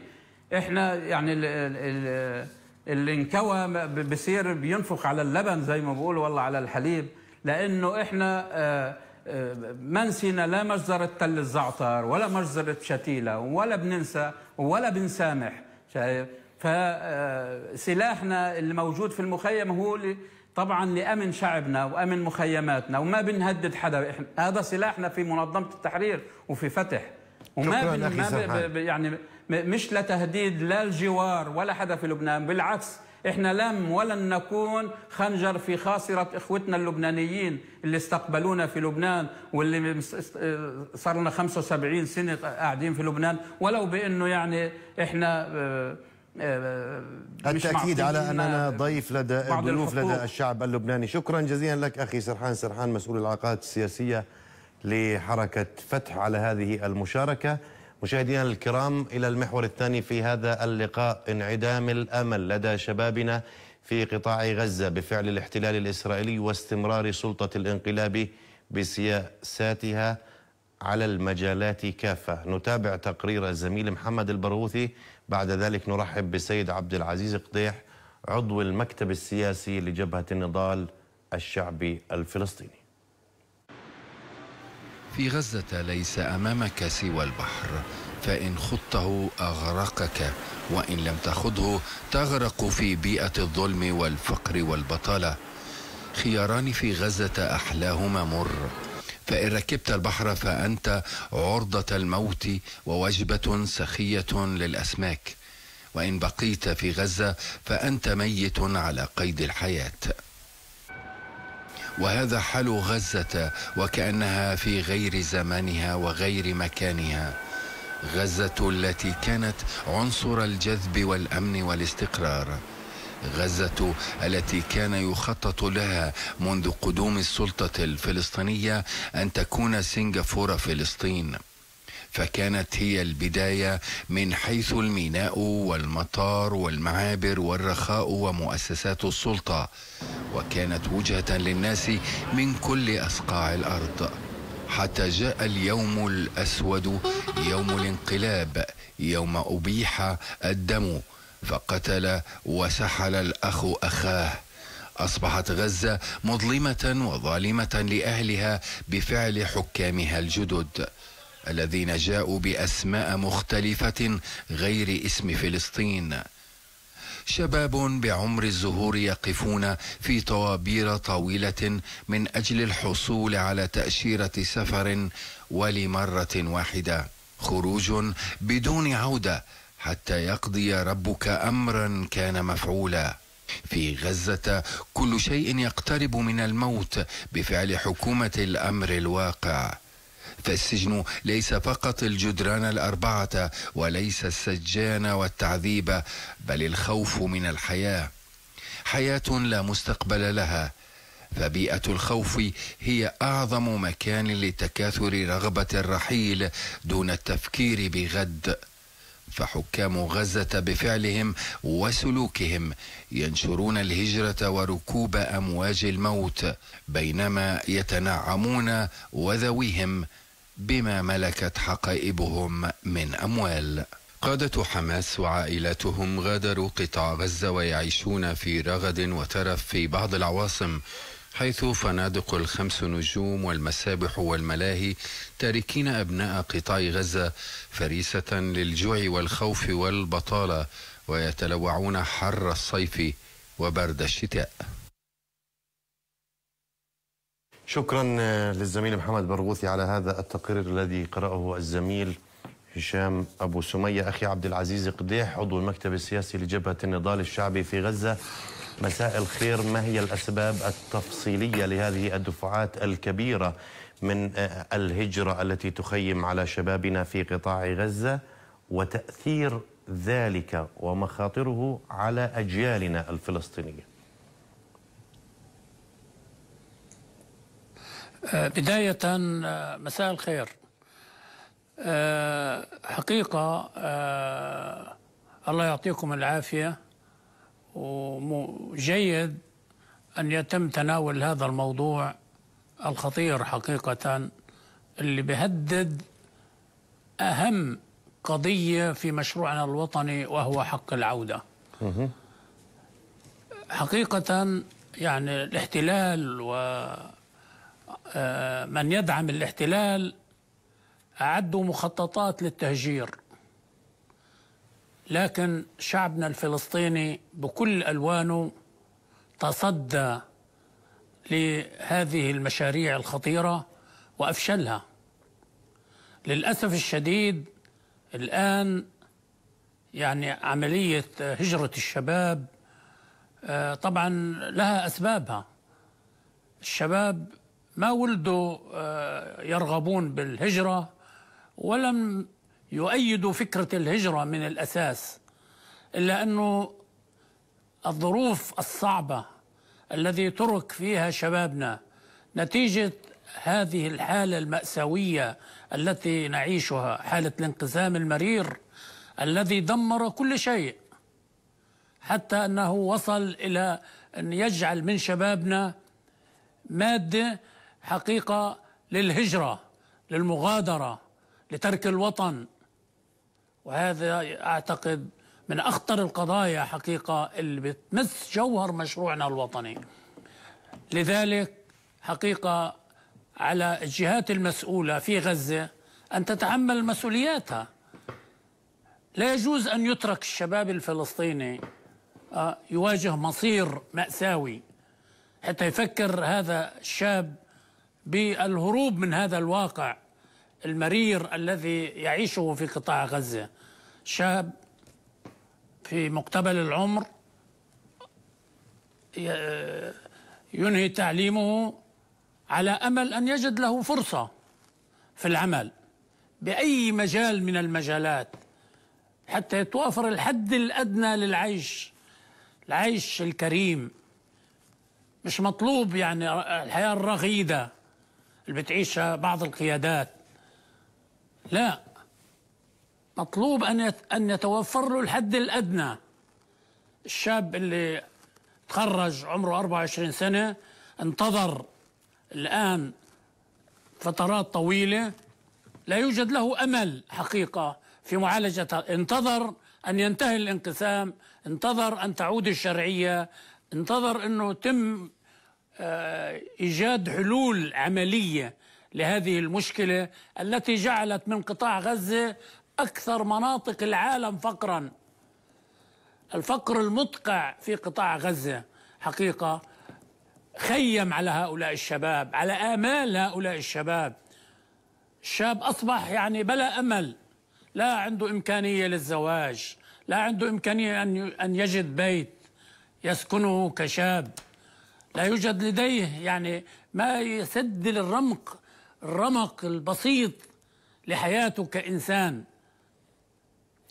[SPEAKER 2] احنا يعني الـ الـ الـ اللي انكوى بصير بينفخ على اللبن زي ما بقولوا والله على الحليب لانه احنا آه منسينا لا مجزرة تل الزعتر ولا مجزرة شتيلة ولا بننسى ولا بنسامح شايف فسلاحنا آه، الموجود في المخيم هو طبعا لامن شعبنا وامن مخيماتنا وما بنهدد حدا هذا سلاحنا في منظمه التحرير وفي فتح وما بن ما ب... يعني مش لتهديد لا الجوار ولا حدا في لبنان بالعكس احنا لم ولن نكون خنجر في خاصرة اخوتنا اللبنانيين اللي استقبلونا في لبنان واللي صارنا 75 سنة قاعدين في لبنان ولو بانه يعني احنا آه، آه، التأكيد على أننا ضيف لدى الضيوف لدى
[SPEAKER 1] الشعب اللبناني شكرا جزيلا لك أخي سرحان سرحان مسؤول العلاقات السياسية لحركة فتح على هذه المشاركة مشاهدينا الكرام إلى المحور الثاني في هذا اللقاء انعدام الأمل لدى شبابنا في قطاع غزة بفعل الاحتلال الإسرائيلي واستمرار سلطة الانقلاب بسياساتها على المجالات كافة نتابع تقرير الزميل محمد البرغوثي بعد ذلك نرحب بسيد عبد العزيز قديح عضو المكتب السياسي لجبهة النضال الشعبي الفلسطيني
[SPEAKER 5] في غزة ليس أمامك سوى البحر فإن خضته أغرقك وإن لم تخضه تغرق في بيئة الظلم والفقر والبطالة خياران في غزة أحلاهما مر فإن ركبت البحر فأنت عرضة الموت ووجبة سخية للأسماك وإن بقيت في غزة فأنت ميت على قيد الحياة وهذا حال غزة وكأنها في غير زمانها وغير مكانها غزة التي كانت عنصر الجذب والأمن والاستقرار غزة التي كان يخطط لها منذ قدوم السلطة الفلسطينية أن تكون سنغافورة فلسطين فكانت هي البداية من حيث الميناء والمطار والمعابر والرخاء ومؤسسات السلطة وكانت وجهة للناس من كل أصقاع الأرض حتى جاء اليوم الأسود يوم الانقلاب يوم أبيح الدم فقتل وسحل الأخ أخاه أصبحت غزة مظلمة وظالمة لأهلها بفعل حكامها الجدد الذين جاءوا بأسماء مختلفة غير اسم فلسطين شباب بعمر الزهور يقفون في طوابير طويلة من أجل الحصول على تأشيرة سفر ولمرة واحدة خروج بدون عودة حتى يقضي ربك أمرا كان مفعولا في غزة كل شيء يقترب من الموت بفعل حكومة الأمر الواقع فالسجن ليس فقط الجدران الأربعة وليس السجان والتعذيب بل الخوف من الحياة حياة لا مستقبل لها فبيئة الخوف هي أعظم مكان لتكاثر رغبة الرحيل دون التفكير بغد فحكام غزة بفعلهم وسلوكهم ينشرون الهجرة وركوب أمواج الموت بينما يتنعمون وذويهم بما ملكت حقائبهم من اموال قادة حماس وعائلاتهم غادروا قطاع غزة ويعيشون في رغد وترف في بعض العواصم حيث فنادق الخمس نجوم والمسابح والملاهي تاركين أبناء قطاع غزة فريسة للجوع والخوف والبطالة ويتلوعون حر الصيف وبرد الشتاء
[SPEAKER 1] شكرا آه، للزميل محمد برغوثي على هذا التقرير الذي قرأه الزميل هشام أبو سمية أخي عبد العزيز قديح عضو المكتب السياسي لجبهة النضال الشعبي في غزة مساء الخير ما هي الأسباب التفصيلية لهذه الدفعات الكبيرة من آه، الهجرة التي تخيم على شبابنا في قطاع غزة وتأثير ذلك ومخاطره على أجيالنا الفلسطينية
[SPEAKER 4] آه، بداية آه، مساء الخير آه، حقيقة الله يعطيكم العافية وجيد أن يتم تناول هذا الموضوع الخطير حقيقة اللي بيهدد أهم قضية في مشروعنا الوطني وهو حق العودة حقيقة يعني الاحتلال و آه، من يدعم الاحتلال أعدوا مخططات للتهجير لكن شعبنا الفلسطيني بكل ألوانه تصدى لهذه المشاريع الخطيرة وأفشلها للأسف الشديد الآن يعني عملية هجرة الشباب آه، طبعا لها أسبابها الشباب ما ولدوا آه، يرغبون بالهجرة ولم يؤيدوا فكرة الهجرة من الأساس إلا أنه الظروف الصعبة الذي ترك فيها شبابنا نتيجة هذه الحالة المأساوية التي نعيشها حالة الانقسام المرير الذي دمر كل شيء حتى أنه وصل إلى أن يجعل من شبابنا مادة حقيقه للهجره للمغادره لترك الوطن وهذا اعتقد من اخطر القضايا حقيقه اللي بتمس جوهر مشروعنا الوطني لذلك حقيقه على الجهات المسؤوله في غزه ان تتحمل مسؤولياتها لا يجوز ان يترك الشباب الفلسطيني آه، يواجه مصير ماساوي حتى يفكر هذا الشاب بالهروب من هذا الواقع المرير الذي يعيشه في قطاع غزة شاب في مقتبل العمر ينهي تعليمه على امل ان يجد له فرصه في العمل باي مجال من المجالات حتى يتوافر الحد الادنى للعيش العيش الكريم مش مطلوب يعني الحياه الرغيده اللي بتعيشها بعض القيادات لا مطلوب أن أن يتوفر له الحد الأدنى الشاب اللي تخرج عمره 24 سنة انتظر الآن فترات طويلة لا يوجد له أمل حقيقة في معالجة انتظر أن ينتهي الانقسام انتظر أن تعود الشرعية انتظر أنه تم آه، إيجاد حلول عملية لهذه المشكلة التي جعلت من قطاع غزة أكثر مناطق العالم فقرا الفقر المدقع في قطاع غزة حقيقة خيم على هؤلاء الشباب على آمال هؤلاء الشباب الشاب أصبح يعني بلا أمل لا عنده إمكانية للزواج لا عنده إمكانية أن يجد بيت يسكنه كشاب لا يوجد لديه يعني ما يسد للرمق الرمق البسيط لحياته كإنسان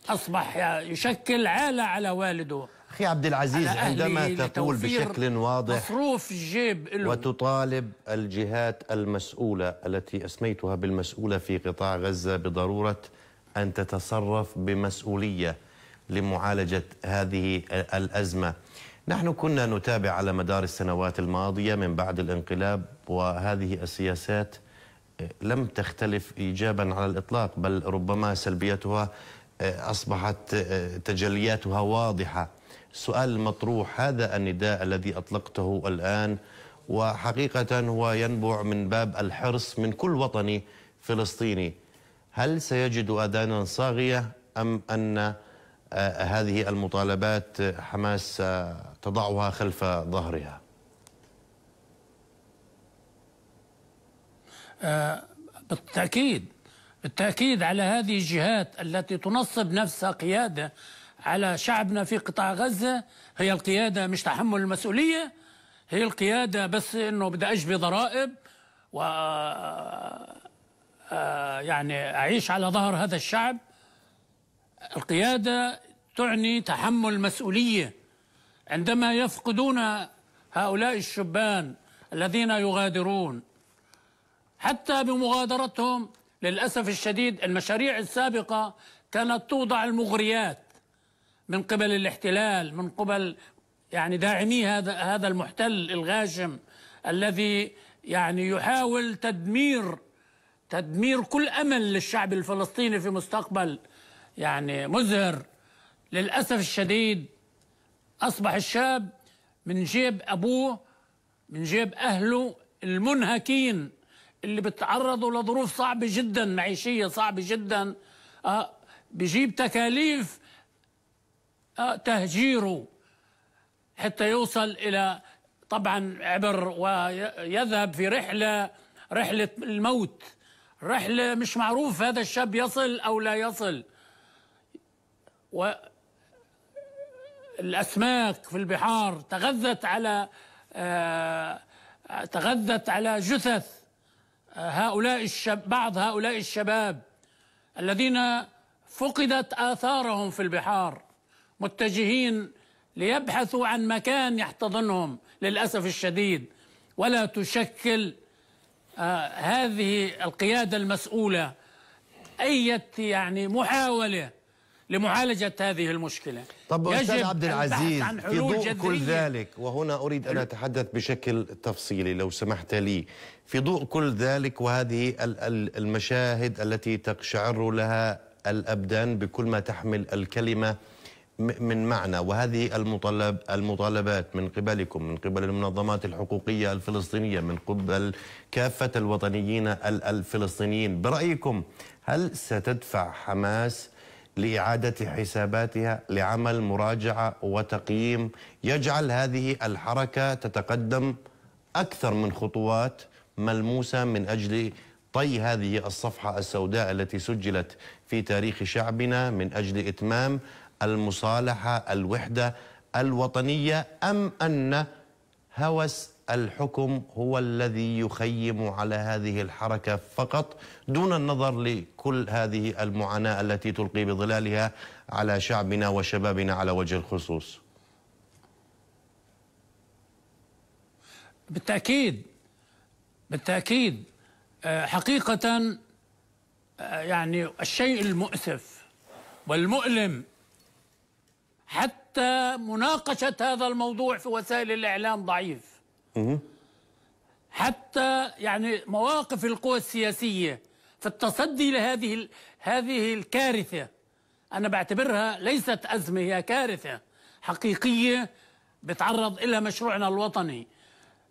[SPEAKER 4] أصبح يشكل عالة على والده
[SPEAKER 1] أخي عبد العزيز عندما تقول بشكل واضح مصروف الجيب له وتطالب الجهات المسؤولة التي أسميتها بالمسؤولة في قطاع غزة بضرورة أن تتصرف بمسؤولية لمعالجة هذه الأزمة نحن كنا نتابع على مدار السنوات الماضية من بعد الانقلاب وهذه السياسات لم تختلف إيجابا على الإطلاق بل ربما سلبيتها آه، أصبحت آه، تجلياتها واضحة السؤال المطروح هذا النداء الذي أطلقته الآن وحقيقة هو ينبع من باب الحرص من كل وطني فلسطيني هل سيجد أذانا صاغية أم أن آه، هذه المطالبات حماس تضعها خلف ظهرها
[SPEAKER 4] آه، بالتأكيد بالتأكيد على هذه الجهات التي تنصب نفسها قيادة على شعبنا في قطاع غزة هي القيادة مش تحمل المسؤولية هي القيادة بس أنه بدي أجبي ضرائب و آه، يعني أعيش على ظهر هذا الشعب القيادة تعني تحمل مسؤولية عندما يفقدون هؤلاء الشبان الذين يغادرون حتى بمغادرتهم للأسف الشديد المشاريع السابقة كانت توضع المغريات من قبل الاحتلال من قبل يعني داعمي هذا هذا المحتل الغاشم الذي يعني يحاول تدمير تدمير كل امل للشعب الفلسطيني في مستقبل يعني مزهر للأسف الشديد أصبح الشاب من جيب أبوه من جيب أهله المنهكين اللي بتعرضوا لظروف صعبة جدا معيشية صعبة جدا أه بجيب تكاليف أه تهجيره حتى يوصل إلى طبعا عبر ويذهب في رحلة رحلة الموت رحلة مش معروف هذا الشاب يصل أو لا يصل والأسماك في البحار تغذت على آه، تغذت على جثث آه، هؤلاء الشب بعض هؤلاء الشباب الذين فقدت آثارهم في البحار متجهين ليبحثوا عن مكان يحتضنهم للأسف الشديد ولا تشكل آه، هذه القيادة المسؤولة أي يعني محاولة لمعالجة هذه المشكلة
[SPEAKER 1] طب أستاذ عبد العزيز في ضوء كل ذلك وهنا أريد أن أتحدث بشكل تفصيلي لو سمحت لي في ضوء كل ذلك وهذه المشاهد التي تقشعر لها الأبدان بكل ما تحمل الكلمة من معنى وهذه المطالب المطالبات من قبلكم من قبل المنظمات الحقوقية الفلسطينية من قبل كافة الوطنيين الفلسطينيين برأيكم هل ستدفع حماس لإعادة حساباتها لعمل مراجعة وتقييم يجعل هذه الحركة تتقدم أكثر من خطوات ملموسة من أجل طي هذه الصفحة السوداء التي سجلت في تاريخ شعبنا من أجل إتمام المصالحة الوحدة الوطنية أم أن هوس الحكم هو الذي يخيم على هذه الحركة فقط دون النظر لكل هذه المعاناة التي تلقي بظلالها على شعبنا وشبابنا على وجه الخصوص
[SPEAKER 4] بالتأكيد بالتأكيد آه، حقيقة آه، يعني الشيء المؤسف والمؤلم حتى مناقشة هذا الموضوع في وسائل الإعلام ضعيف حتى يعني مواقف القوى السياسية في التصدي لهذه هذه الكارثة أنا بعتبرها ليست أزمة هي كارثة حقيقية بتعرض إلى مشروعنا الوطني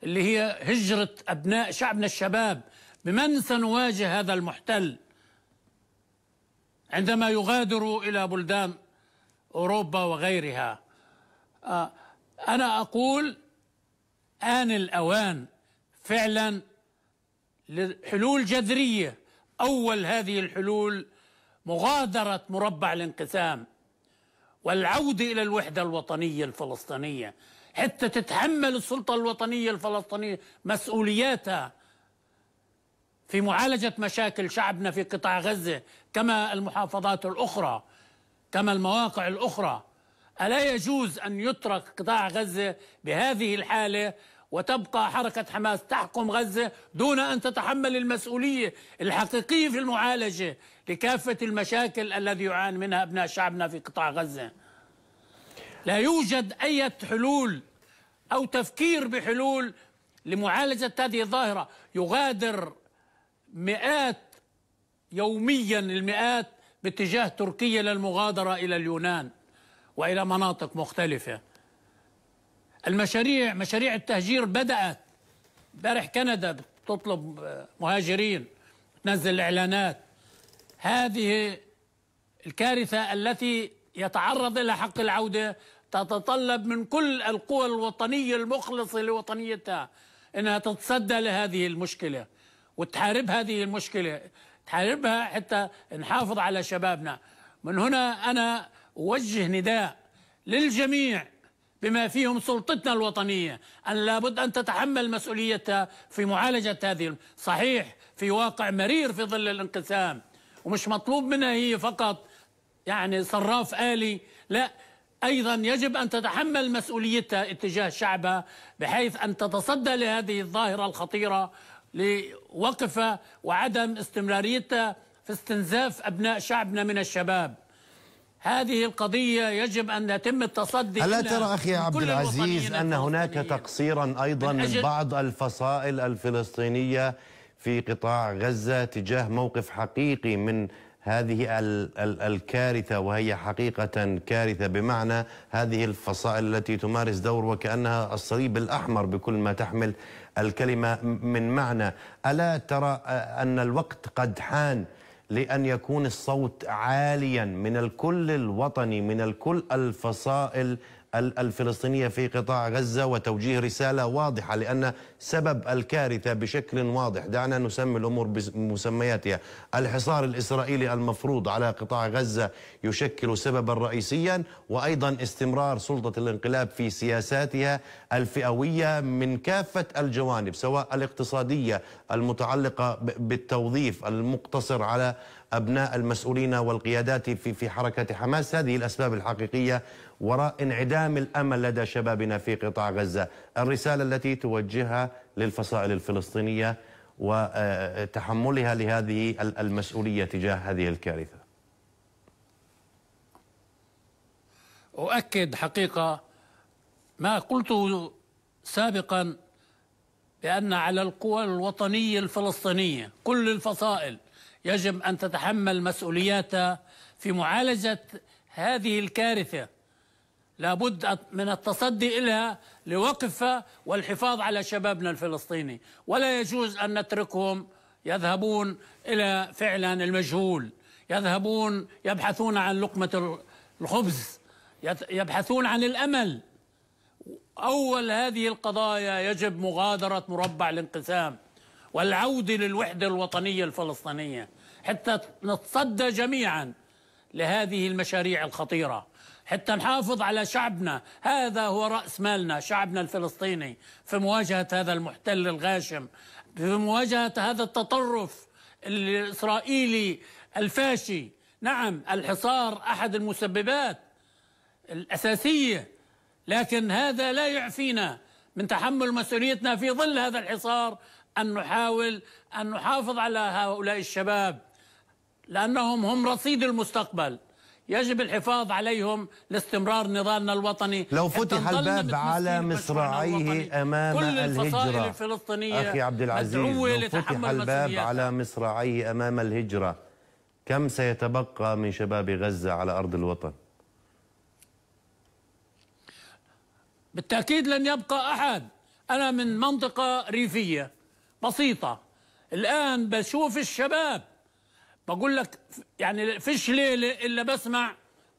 [SPEAKER 4] اللي هي هجرة أبناء شعبنا الشباب بمن سنواجه هذا المحتل عندما يغادروا إلى بلدان أوروبا وغيرها آه، أنا أقول آن الأوان فعلا لحلول جذرية أول هذه الحلول مغادرة مربع الانقسام والعودة إلى الوحدة الوطنية الفلسطينية حتى تتحمل السلطة الوطنية الفلسطينية مسؤولياتها في معالجة مشاكل شعبنا في قطاع غزة كما المحافظات الأخرى كما المواقع الأخرى ألا يجوز أن يترك قطاع غزة بهذه الحالة وتبقى حركة حماس تحكم غزة دون أن تتحمل المسؤولية الحقيقية في المعالجة لكافة المشاكل الذي يعاني منها أبناء شعبنا في قطاع غزة لا يوجد أي حلول أو تفكير بحلول لمعالجة هذه الظاهرة يغادر مئات يوميا المئات باتجاه تركيا للمغادرة إلى اليونان والى مناطق مختلفه. المشاريع مشاريع التهجير بدات امبارح كندا بتطلب آه، مهاجرين تنزل اعلانات هذه الكارثه التي يتعرض لها حق العوده تتطلب من كل القوى الوطنيه المخلصه لوطنيتها انها تتصدى لهذه المشكله وتحارب هذه المشكله تحاربها حتى نحافظ على شبابنا من هنا انا وجه نداء للجميع بما فيهم سلطتنا الوطنية أن لابد أن تتحمل مسؤوليتها في معالجة هذه صحيح في واقع مرير في ظل الانقسام ومش مطلوب منها هي فقط يعني صراف آلي لا أيضا يجب أن تتحمل مسؤوليتها اتجاه شعبها بحيث أن تتصدى لهذه الظاهرة الخطيرة لوقفها وعدم استمراريتها في استنزاف أبناء شعبنا من الشباب هذه القضية يجب أن يتم التصدي ألا ترى أخي عبد العزيز
[SPEAKER 1] أن هناك تقصيرا أيضا من, من بعض الفصائل الفلسطينية في قطاع غزة تجاه موقف حقيقي من هذه ال ال الكارثة وهي حقيقة كارثة بمعنى هذه الفصائل التي تمارس دور وكأنها الصليب الأحمر بكل ما تحمل الكلمة من معنى ألا ترى أن الوقت قد حان لأن يكون الصوت عاليا من الكل الوطني من الكل الفصائل الفلسطينية في قطاع غزة وتوجيه رسالة واضحة لأن سبب الكارثة بشكل واضح دعنا نسمي الأمور بمسمياتها الحصار الإسرائيلي المفروض على قطاع غزة يشكل سببا رئيسيا وأيضا استمرار سلطة الانقلاب في سياساتها الفئوية من كافة الجوانب سواء الاقتصادية المتعلقة بالتوظيف المقتصر على أبناء المسؤولين والقيادات في في حركة حماس هذه الأسباب الحقيقية وراء انعدام الامل لدى شبابنا في قطاع غزه، الرساله التي توجهها للفصائل الفلسطينيه وتحملها لهذه المسؤوليه تجاه هذه الكارثه.
[SPEAKER 4] اؤكد حقيقه ما قلته سابقا بان على القوى الوطنيه الفلسطينيه كل الفصائل يجب ان تتحمل مسؤولياتها في معالجه هذه الكارثه لابد من التصدي إلها لوقفها والحفاظ على شبابنا الفلسطيني ولا يجوز أن نتركهم يذهبون إلى فعلا المجهول يذهبون يبحثون عن لقمة الخبز يبحثون عن الأمل أول هذه القضايا يجب مغادرة مربع الانقسام والعودة للوحدة الوطنية الفلسطينية حتى نتصدى جميعا لهذه المشاريع الخطيرة حتى نحافظ على شعبنا هذا هو رأس مالنا شعبنا الفلسطيني في مواجهة هذا المحتل الغاشم في مواجهة هذا التطرف الإسرائيلي الفاشي نعم الحصار أحد المسببات الأساسية لكن هذا لا يعفينا من تحمل مسؤوليتنا في ظل هذا الحصار أن نحاول أن نحافظ على هؤلاء الشباب لأنهم هم رصيد المستقبل يجب الحفاظ عليهم لاستمرار نضالنا الوطني لو فتح الباب على
[SPEAKER 1] مصراعيه امام كل الهجره الفلسطينيه اخي عبد العزيز لو فتح الباب على مصراعيه امام الهجره كم سيتبقى من شباب غزه على ارض الوطن؟
[SPEAKER 4] بالتاكيد لن يبقى احد انا من منطقه ريفيه بسيطه الان بشوف الشباب بقول لك يعني فيش ليله الا بسمع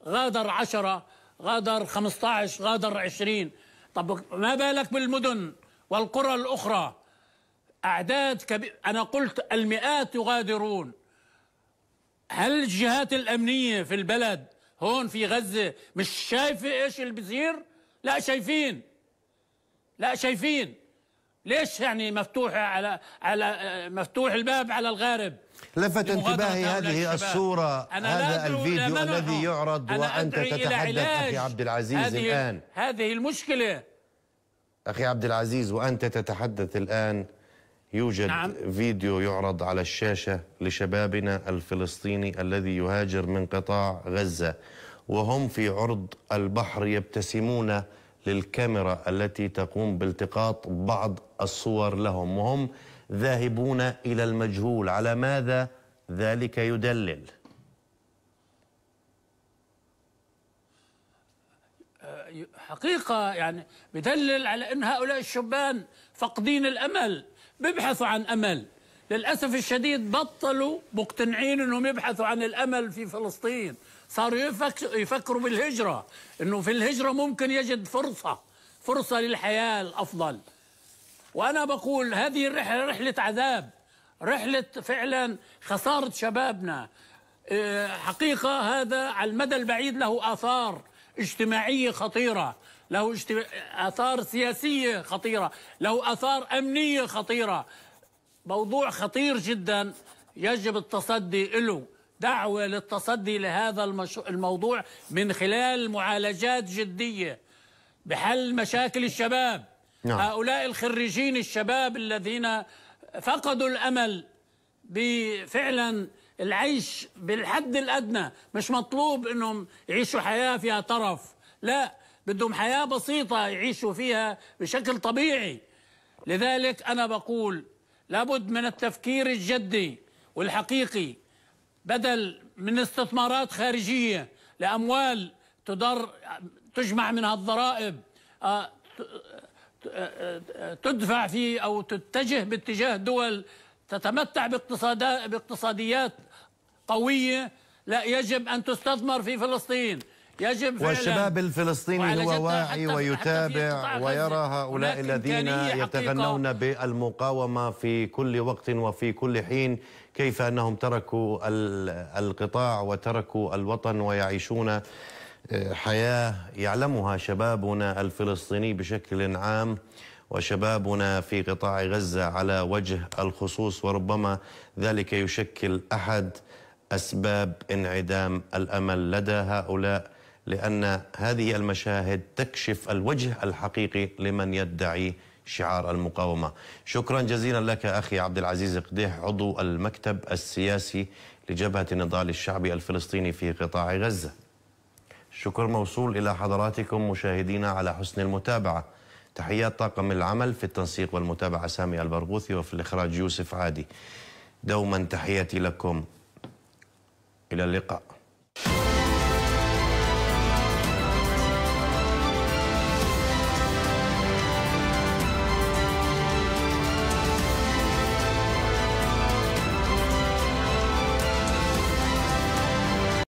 [SPEAKER 4] غادر 10 غادر 15 غادر 20 طب ما بالك بالمدن والقرى الاخرى اعداد كبير انا قلت المئات يغادرون هل الجهات الامنيه في البلد هون في غزه مش شايفه ايش اللي بيصير لا شايفين لا شايفين ليش يعني مفتوحه على على مفتوح الباب على الغارب
[SPEAKER 1] لفت انتباهي هذه الصورة أنا هذا الفيديو الذي يعرض وأنت تتحدث أخي عبد العزيز هذه الآن
[SPEAKER 4] هذه المشكلة
[SPEAKER 1] أخي عبد العزيز وأنت تتحدث الآن يوجد نعم. فيديو يعرض على الشاشة لشبابنا الفلسطيني الذي يهاجر من قطاع غزة وهم في عرض البحر يبتسمون للكاميرا التي تقوم بالتقاط بعض الصور لهم وهم ذاهبون إلى المجهول على ماذا ذلك يدلل
[SPEAKER 4] حقيقة يعني بدلل على أن هؤلاء الشبان فاقدين الأمل بيبحثوا عن أمل للأسف الشديد بطلوا مقتنعين أنهم يبحثوا عن الأمل في فلسطين صاروا يفكروا بالهجرة أنه في الهجرة ممكن يجد فرصة فرصة للحياة الأفضل وأنا بقول هذه الرحلة رحلة عذاب رحلة فعلا خسارة شبابنا إيه، حقيقة هذا على المدى البعيد له آثار اجتماعية خطيرة له اجتماع... آثار سياسية خطيرة له آثار أمنية خطيرة موضوع خطير جدا يجب التصدي له دعوة للتصدي لهذا المشو... الموضوع من خلال معالجات جدية بحل مشاكل الشباب نعم. هؤلاء الخريجين الشباب الذين فقدوا الأمل بفعلا العيش بالحد الأدنى مش مطلوب أنهم يعيشوا حياة فيها طرف لا بدهم حياة بسيطة يعيشوا فيها بشكل طبيعي لذلك أنا بقول لابد من التفكير الجدي والحقيقي بدل من استثمارات خارجية لأموال تدر تجمع منها الضرائب آه، تدفع في أو تتجه باتجاه دول تتمتع باقتصادات باقتصاديات قوية لا يجب أن تستثمر في فلسطين يجب فعلا والشباب الفلسطيني هو واعي ويتابع ويرى هؤلاء الذين يتغنون
[SPEAKER 1] بالمقاومة في كل وقت وفي كل حين كيف أنهم تركوا القطاع وتركوا الوطن ويعيشون حياة يعلمها شبابنا الفلسطيني بشكل عام وشبابنا في قطاع غزة على وجه الخصوص وربما ذلك يشكل أحد أسباب انعدام الأمل لدى هؤلاء لأن هذه المشاهد تكشف الوجه الحقيقي لمن يدعي شعار المقاومة شكرا جزيلا لك أخي عبد العزيز قديح عضو المكتب السياسي لجبهة النضال الشعبي الفلسطيني في قطاع غزة شكر موصول إلى حضراتكم مشاهدينا على حسن المتابعة تحيات طاقم العمل في التنسيق والمتابعة سامي البرغوثي وفي الإخراج يوسف عادي دوما تحياتي لكم إلى اللقاء